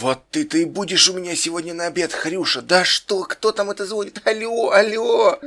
«Вот ты-то и будешь у меня сегодня на обед, Хрюша! Да что, кто там это звонит? Алло, алло!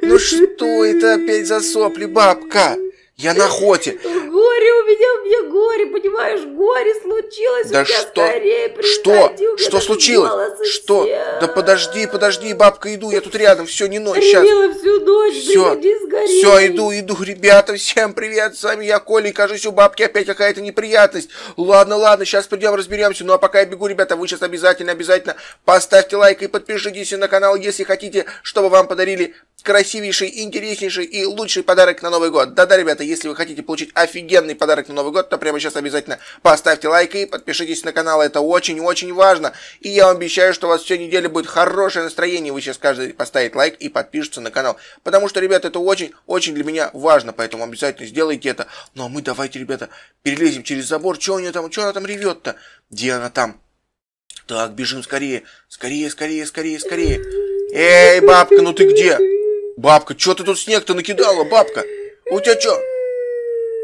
Ну что это опять за сопли, бабка? Я на охоте! Говорю, у меня, у меня горе, понимаешь, горе случилось. Да что? Скорее, что? Что случилось? Что? Да подожди, подожди, бабка, иду, я тут рядом, все, не ночь, сейчас. Ревела всю ночь, все, да Все, иду, иду, ребята, всем привет, с вами я, Коля, и кажется, у бабки опять какая-то неприятность. Ладно, ладно, сейчас придем, разберемся, ну а пока я бегу, ребята, вы сейчас обязательно, обязательно поставьте лайк и подпишитесь на канал, если хотите, чтобы вам подарили красивейший, интереснейший и лучший подарок на Новый год. Да-да, ребята, если вы хотите получить офигенный подарок на Новый год, то прямо сейчас обязательно поставьте лайк и подпишитесь на канал. Это очень-очень важно. И я вам обещаю, что у вас всю неделю будет хорошее настроение. Вы сейчас каждый поставит лайк и подпишется на канал. Потому что, ребята, это очень-очень для меня важно, поэтому обязательно сделайте это. Ну а мы давайте, ребята, перелезем через забор. Что у нее там? Что она там ревет-то? Где она там? Так, бежим скорее. Скорее, скорее, скорее, скорее. Эй, бабка, ну ты где? Бабка, что ты тут снег-то накидала, бабка? У тебя что?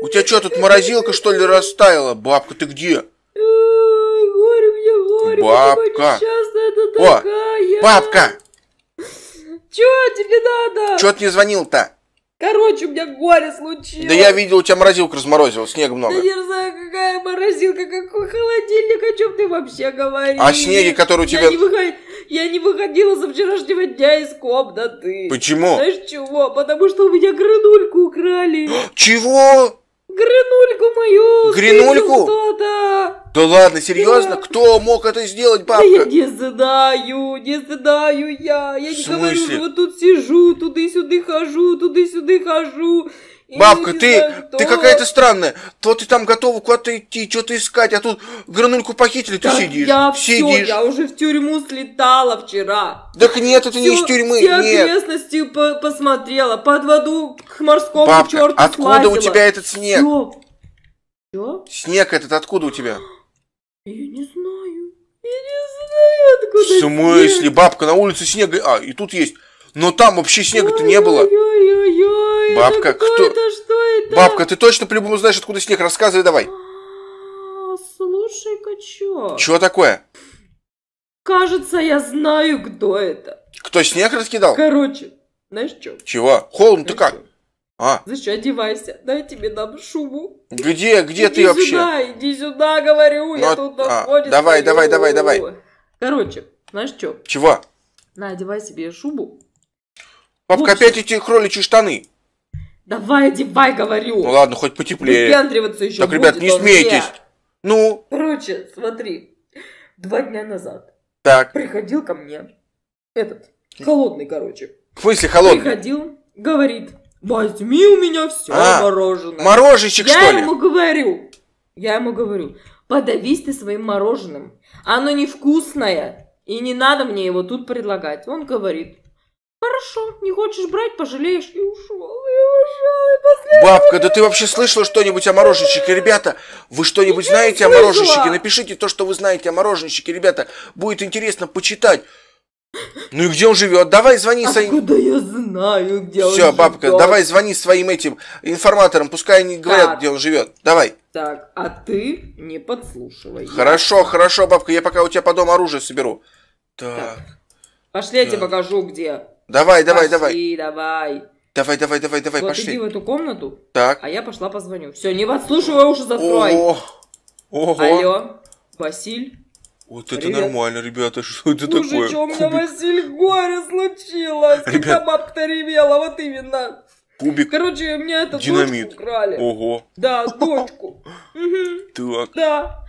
У тебя что, тут морозилка, что ли, растаяла? Бабка, ты где? горе мне, горе, бабка. О, бабка! Чё тебе надо? Чё ты не звонил-то? Короче, у меня горе случилось. Да я видел, у тебя морозилка разморозила, снег много. Да не знаю, какая морозилка, какой холодильник, о чем ты вообще говоришь. О а снеге, который у тебя... Я не выход... Я не выходила со вчерашнего дня из комнаты. Почему? Знаешь чего? Потому что у меня гранульку украли. чего? Гранульку мою! Гранульку? Кто-то! Да ладно, серьезно? Да. Кто мог это сделать, бабка? Да я не знаю, не знаю я. Я не говорю, что вот тут сижу, туды сюда хожу, туды сюда хожу. Бабка, ты, ты какая-то странная. То ты там готова куда-то идти, что-то искать, а тут гранульку похитили, ты да сидишь. Я сидишь. Все, я уже в тюрьму слетала вчера. Так нет, это все, не из тюрьмы, все нет. окрестности по посмотрела, под воду к морскому Бабка, черту откуда слазила. у тебя этот снег? Все. Что? Снег этот откуда у тебя? Я не знаю. Я не знаю, откуда В смысле? Снег? Бабка, на улице снега... А, и тут есть... Но там вообще снега-то не было. Ой-ой-ой, Бабка, кто? кто? Это, что это? Бабка, ты точно по-любому знаешь, откуда снег? Рассказывай давай. А, слушай-ка, чё? Чё такое? Кажется, я знаю, кто это. Кто снег раскидал? Короче, знаешь чё? Чего? Холм, ты как? А. Зачем одевайся, дай тебе дам шубу. Где, где иди ты сюда, вообще? Иди сюда, иди сюда, говорю, Но... я ну, тут а, находится. Давай, давай, давай, давай. Короче, знаешь что? Чего? На, одевай себе шубу, Папка, опять эти кроличьи штаны. Давай, одевай, говорю. Ну ладно, хоть потеплее. Выпендриваться еще Так, будет, ребят, не смейтесь. Мне. Ну? Короче, смотри. Два дня назад так. приходил ко мне этот, холодный, короче. В смысле холодный? Приходил, говорит, возьми у меня все а, мороженое. Морожечек, я что ли? Я ему говорю, я ему говорю, подавись ты своим мороженым. Оно невкусное, и не надо мне его тут предлагать. Он говорит, Хорошо, не хочешь брать, пожалеешь. И ушел, и ушел, и последний... Бабка, да ты вообще слышала что-нибудь о мороженщике? Ребята, вы что-нибудь я знаете о мороженщике? Напишите то, что вы знаете о мороженщике, ребята. Будет интересно почитать. Ну и где он живет? Давай звони Откуда своим... Откуда я знаю, где Всё, он Все, бабка, живет? давай звони своим этим информаторам, пускай они говорят, так. где он живет. Давай. Так, а ты не подслушивай. Хорошо, хорошо, бабка, я пока у тебя по дому оружие соберу. Так. так. Пошли, так. я тебе покажу, где Давай, давай, Пошли, давай. давай. Давай, давай, давай, давай, вот пошли. иди в эту комнату, так. а я пошла позвоню. Все, не подслушивай уши затрой. О, ого. Алло, Василь. Вот это нормально, ребята, что это Слушай, такое? что у меня, Василь, горе случилось, Ребят... когда бабка ревела, вот именно. Кубик. Короче, у меня это Динамит. украли. Ого. Да, дочку. Так. Да.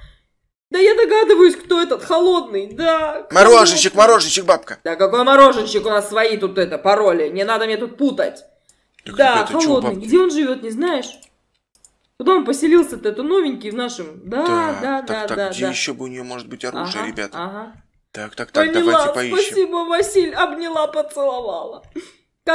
Да я догадываюсь, кто этот холодный, да. Мороженщик, мороженщик, бабка. Да какой мороженщик, у нас свои тут это, пароли, не надо мне тут путать. Так, да, ребята, холодный, чё, где он живет, не знаешь? Куда он поселился-то, это новенький в нашем, да, да, да, так, да. Так, да, где да. еще бы у нее может быть оружие, ага, ребята? Ага. Так, так, так, Поняла, давайте поищем. спасибо, Василь, обняла, поцеловала.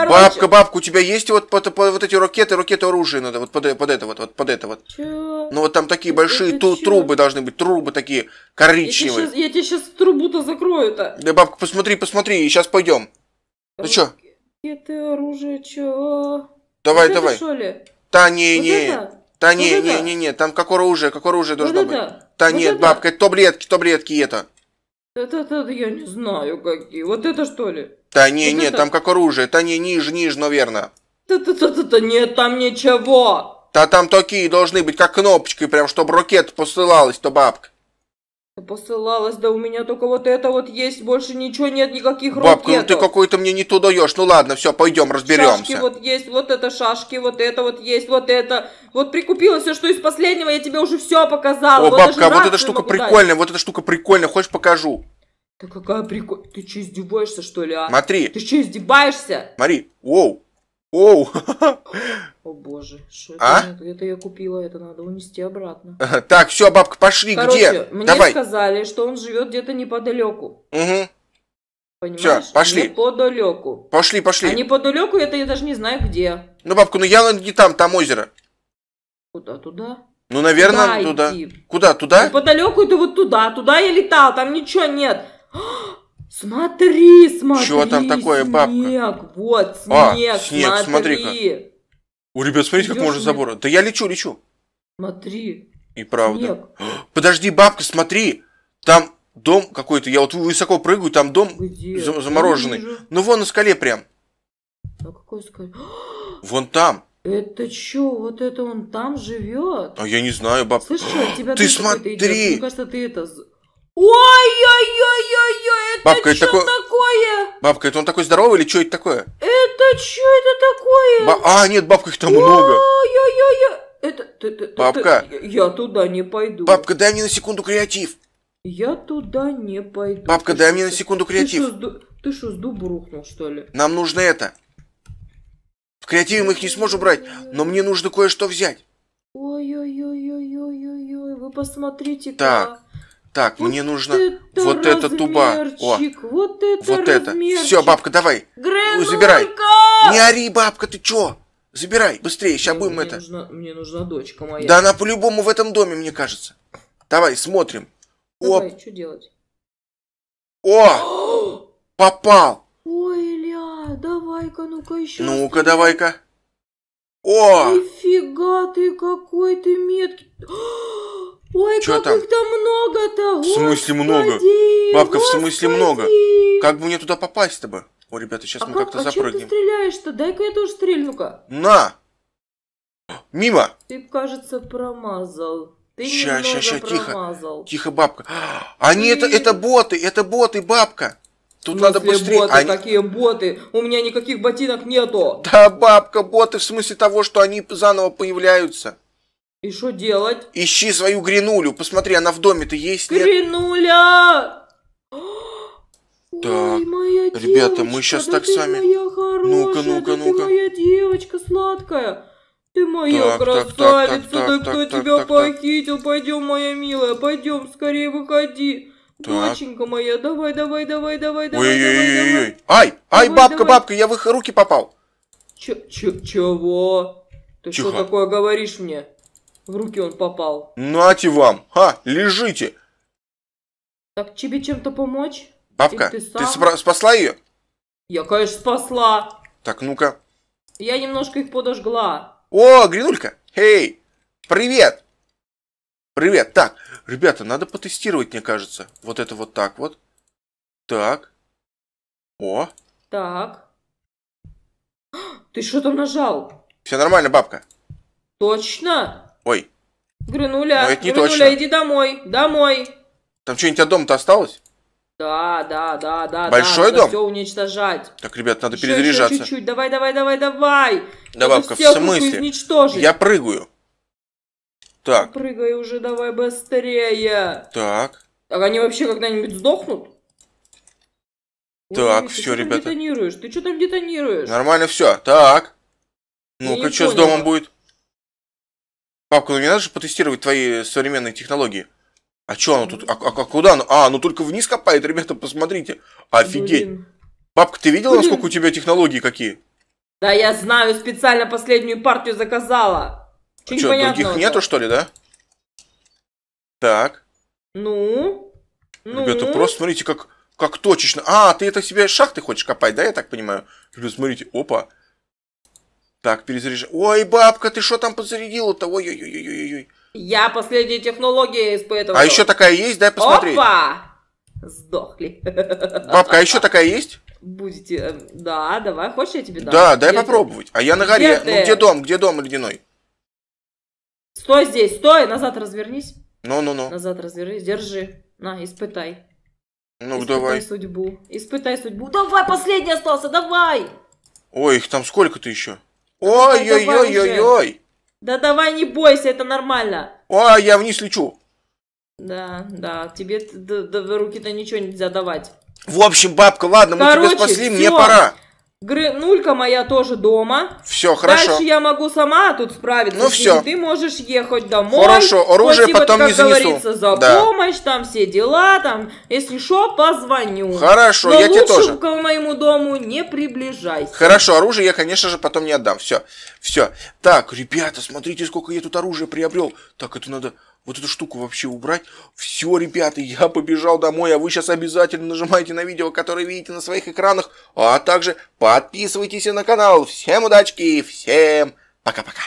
Короче. Бабка, бабка, у тебя есть вот, под, под, вот эти ракеты, ракеты оружие надо, вот под, под это вот, вот под это вот. Чё? Ну вот там такие большие ту, трубы должны быть, трубы такие коричневые. Я тебе сейчас, трубу-то закрою-то. Да, бабка, посмотри, посмотри, сейчас пойдем. Ну чё? Ракеты, оружие, чё? Давай, вот давай. Это, что ли? Та не, вот не. Это? Та не, вот не, это? не, не, не, там как оружие, как оружие должно вот быть. Это? Та вот нет, это? бабка, это таблетки, таблетки это. Это, это я не знаю какие. Вот это что ли? Да не, вот нет, это? там как оружие. Да не, ниже, ниж, наверное. Да-да-да-да, нет, там ничего. Да там такие должны быть, как кнопочкой, прям, чтобы ракет посылалась, то бабка. Посылалась, да у меня только вот это вот есть, больше ничего нет, никаких Бабка, ракетов. Ну ты какую-то мне не ту даешь, ну ладно, все, пойдем, разберемся. Шашки вот есть, вот это шашки, вот это вот есть, вот это. Вот прикупила все, что из последнего, я тебе уже все показала. О, вот бабка, вот эта штука прикольная, дать. вот эта штука прикольная, хочешь покажу? Да какая прикольная, ты че издеваешься что ли, а? Смотри. Ты че издеваешься? Смотри, оу, Оу! О боже, что а? это? я купила, это надо унести обратно. Так, все, бабка, пошли, Короче, где? мне Давай. сказали, что он живет где-то неподалеку. Угу. Понимаешь? Все, пошли. Неподалеку. Пошли, пошли. А неподалеку это я даже не знаю где. Ну, бабка, ну я не там, там озеро. Куда, туда? Ну, наверное, туда. туда. Куда, туда? Неподалеку это вот туда, туда я летал, там ничего нет. Смотри, смотри, Чего там такое, снег, бабка? вот, снег, а, снег смотри. смотри У ребят, смотрите, Идёшь как можно забора. Да я лечу, лечу. Смотри. И правда. Снег. Подожди, бабка, смотри. Там дом какой-то. Я вот высоко прыгаю, там дом Где? замороженный. Ну вон на скале прям. А какой скале? Вон там. Это что? вот это он там живет? А я не знаю, баб. Слышишь, от тебя ты смотри. Идет. Мне кажется, ты это Ой-ой-ой-ой-ой, это Бабка, что это такое... такое? Бабка, это он такой здоровый или что это такое? Это что это такое? Ба... А, нет, бабка, их там много. Ой-ой-ой-ой. Это, ты, ты, Бабка. Ты, я туда не пойду. Бабка, дай мне на секунду креатив. Я туда не пойду. Бабка, ты дай что, мне на секунду креатив. Ты что, с дуба рухнул, что ли? Нам нужно это. В креативе мы их не сможем брать, но мне нужно кое-что взять. Ой-ой-ой-ой-ой-ой-ой, вы посмотрите-ка. Так, так, вот мне нужно вот эта туба. О, вот это, вот это. Все, бабка, давай. Гранулька! Забирай. Не ори, бабка, ты чё? Забирай, быстрее, сейчас будем мне это. Нужна, мне нужна дочка моя. Да она по-любому в этом доме, мне кажется. Давай, смотрим. Давай, Оп. что делать? О! Попал! Ой, Ля, давай-ка, ну-ка еще. Ну-ка, давай-ка. О! Нифига ты, какой ты меткий. Ой, Чё как там? их там много-то, В смысле много? Бабка, в смысле много? Как бы мне туда попасть-то бы? О, ребята, сейчас а мы как, как-то а запрыгнем. А чем ты стреляешь-то? Дай-ка я тоже стрельну-ка. На! Мимо! Ты, кажется, промазал. Ты ща, ща, ща, тихо, тихо, бабка. А они, ты... это, это боты, это боты, бабка. Тут надо быстрее. Боты, они... Какие боты? У меня никаких ботинок нету. Да, бабка, боты в смысле того, что они заново появляются. И что делать? Ищи свою гринулю. Посмотри, она в доме-то есть, нет? Гринуля! Так, Ой, моя Ребята, девочка, мы сейчас да так сами. Ну-ка, ну-ка, да ну-ка. Ты моя девочка сладкая. Ты моя так, красавица, так, так, да так, кто так, тебя так, похитил? Так. Пойдем, моя милая, пойдем, скорее выходи. Так. Доченька моя, давай, давай, давай, давай, давай, Ой, давай, давай. Ай, ай, давай, бабка, давай. бабка, я в их руки попал. Ч, ч, чего? Ты Тихо. что такое говоришь мне? В руки он попал. Нате вам! Ха, лежите! Так тебе чем-то помочь? Бабка, ты, ты спа- спасла ее? Я, конечно, спасла. Так, ну-ка. Я немножко их подожгла. О, Гринулька! Эй! Привет! Привет! Так, ребята, надо потестировать, мне кажется. Вот это вот так вот. Так. О. Так. Ты что там нажал? Все нормально, бабка. Точно? Ой. Грынуля, Ой, это не Грынуля, точно. иди домой, домой. Там что-нибудь от дома-то осталось? Да, да, да, да. Большой да, дом? Все уничтожать. Так, ребят, надо еще, перезаряжаться. Еще чуть-чуть, давай, давай, давай, давай. Давай, бабка, в смысле? Уничтожить. Я прыгаю. Так. Прыгай уже, давай быстрее. Так. Так они вообще когда-нибудь сдохнут? Так, все, ребята. Ты что там детонируешь? Нормально все. Так. Ну-ка, что с домом будет? Папка, ну не надо же потестировать твои современные технологии. А что оно тут? А, а, куда оно? А, ну только вниз копает, ребята, посмотрите. Офигеть. Блин. Папка, ты видела, Блин. насколько у тебя технологии какие? Да, я знаю, специально последнюю партию заказала. А Чуть а что, других это? нету, что ли, да? Так. Ну? ну? Ребята, просто смотрите, как, как точечно. А, ты это себе шахты хочешь копать, да, я так понимаю? Ребята, смотрите, опа. Так, перезаряжай. Ой, бабка, ты что там подзарядила-то? Ой-ой-ой-ой-ой. Я последняя технология испытываю. А еще такая есть? Дай посмотреть. Опа! Сдохли. Бабка, а еще такая есть? Будете. Э, да, давай, хочешь, я тебе дам? Да, дай где попробовать. Ты? А я на горе. Где ну, где дом? Где дом ледяной? Стой здесь, стой, назад развернись. Ну-ну-ну. Назад развернись, держи. На, испытай. Ну, испытай давай. Испытай судьбу. Испытай судьбу. Давай, последний остался, давай! Ой, их там сколько-то еще? Ой-ой-ой-ой-ой. Да давай не бойся, это нормально. Ой, я вниз лечу. Да, да, тебе до, до руки-то ничего нельзя давать. В общем, бабка, ладно, Короче, мы тебя спасли, все. мне пора. Грынулька моя тоже дома. Все, хорошо. Дальше я могу сама тут справиться. Ну все. Ты можешь ехать домой. Хорошо, оружие Спасибо, потом как не занесу. говорится, за да. помощь, там все дела, там, если что, позвоню. Хорошо, Но я тебе тоже. к моему дому не приближайся. Хорошо, оружие я, конечно же, потом не отдам. Все, все. Так, ребята, смотрите, сколько я тут оружия приобрел. Так, это надо вот эту штуку вообще убрать. Все, ребята, я побежал домой, а вы сейчас обязательно нажимаете на видео, которое видите на своих экранах, а также подписывайтесь на канал. Всем удачки, всем пока-пока.